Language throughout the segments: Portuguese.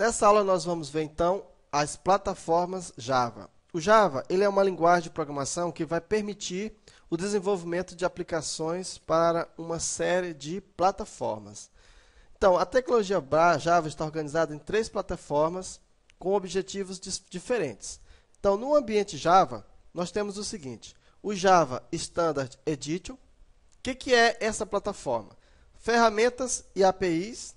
Nessa aula nós vamos ver então as plataformas Java. O Java ele é uma linguagem de programação que vai permitir o desenvolvimento de aplicações para uma série de plataformas. Então, a tecnologia Java está organizada em três plataformas com objetivos diferentes. Então, no ambiente Java, nós temos o seguinte, o Java Standard Edition. O que, que é essa plataforma? Ferramentas e APIs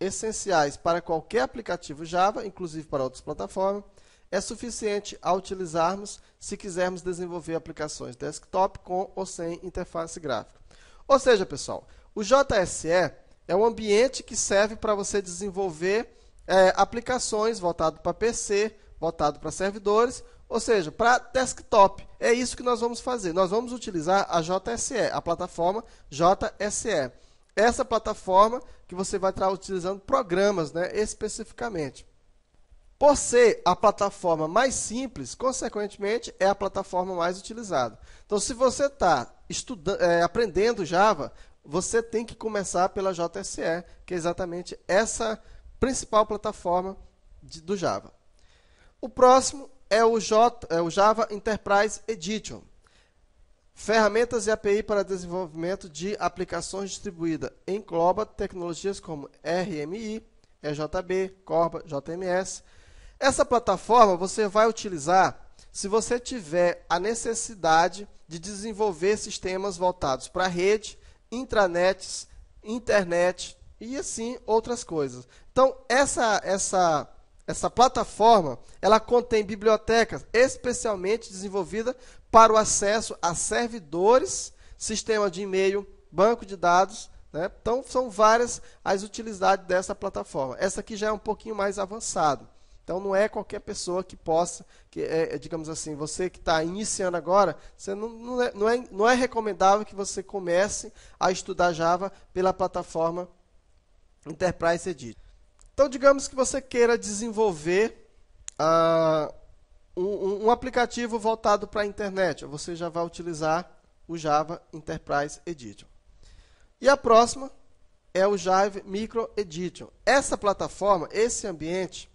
essenciais para qualquer aplicativo Java, inclusive para outras plataformas, é suficiente a utilizarmos se quisermos desenvolver aplicações desktop com ou sem interface gráfica. Ou seja, pessoal, o JSE é um ambiente que serve para você desenvolver é, aplicações voltado para PC, voltado para servidores, ou seja, para desktop. É isso que nós vamos fazer. Nós vamos utilizar a JSE, a plataforma JSE essa plataforma que você vai estar utilizando programas né, especificamente. Por ser a plataforma mais simples, consequentemente, é a plataforma mais utilizada. Então, se você tá está é, aprendendo Java, você tem que começar pela JSE, que é exatamente essa principal plataforma de, do Java. O próximo é o, J, é o Java Enterprise Edition. Ferramentas e API para desenvolvimento de aplicações distribuídas engloba tecnologias como RMI, EJB, Corba, JMS. Essa plataforma você vai utilizar se você tiver a necessidade de desenvolver sistemas voltados para rede, intranets, internet e assim outras coisas. Então, essa, essa essa plataforma, ela contém bibliotecas especialmente desenvolvida para o acesso a servidores, sistema de e-mail, banco de dados, né? Então são várias as utilidades dessa plataforma. Essa aqui já é um pouquinho mais avançado. Então não é qualquer pessoa que possa, que é, é digamos assim, você que está iniciando agora, você não, não, é, não, é, não é recomendável que você comece a estudar Java pela plataforma Enterprise Edit. Então, digamos que você queira desenvolver uh, um, um, aplicativo voltado para a internet. Você já vai utilizar o Java Enterprise Edition. E a próxima é o Java Micro Edition. Essa plataforma, esse ambiente,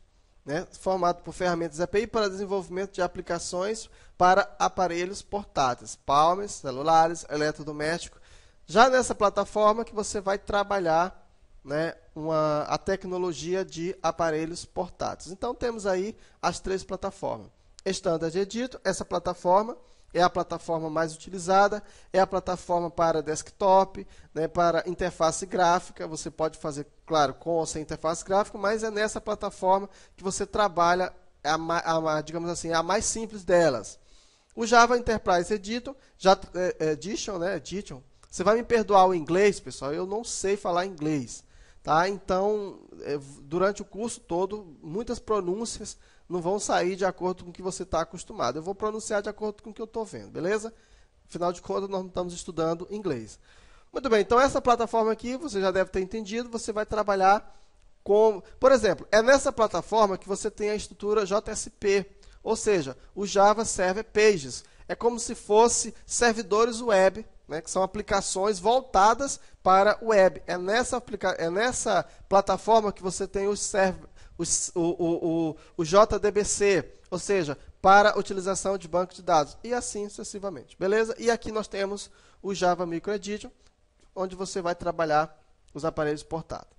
né, formado por ferramentas API para desenvolvimento de aplicações para aparelhos portáteis, palmes, celulares, eletrodomésticos. Já nessa plataforma que você vai trabalhar né, uma, a tecnologia de aparelhos portáteis. Então temos aí as três plataformas. Standard Edito, essa plataforma é a plataforma mais utilizada, é a plataforma para desktop, né, para interface gráfica. Você pode fazer, claro, com ou sem interface gráfica, mas é nessa plataforma que você trabalha, a, a, digamos assim, a mais simples delas. O Java Enterprise Edition, já, é, é, Edition, né, Edition, você vai me perdoar o inglês, pessoal, eu não sei falar inglês. Tá? Então, é, durante o curso todo, muitas pronúncias não vão sair de acordo com o que você está acostumado. Eu vou pronunciar de acordo com o que eu estou vendo, beleza? Afinal de contas, nós não estamos estudando inglês. Muito bem, então essa plataforma aqui, você já deve ter entendido, você vai trabalhar com... Por exemplo, é nessa plataforma que você tem a estrutura JSP, ou seja, o Java Server Pages. É como se fosse servidores web né, que são aplicações voltadas para o web. É nessa, é nessa plataforma que você tem os os, o, o, o, o JDBC, ou seja, para utilização de banco de dados, e assim sucessivamente. Beleza? E aqui nós temos o Java Micro Edition onde você vai trabalhar os aparelhos portados.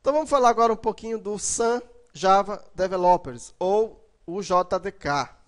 Então vamos falar agora um pouquinho do Sun Java Developers, ou o JDK.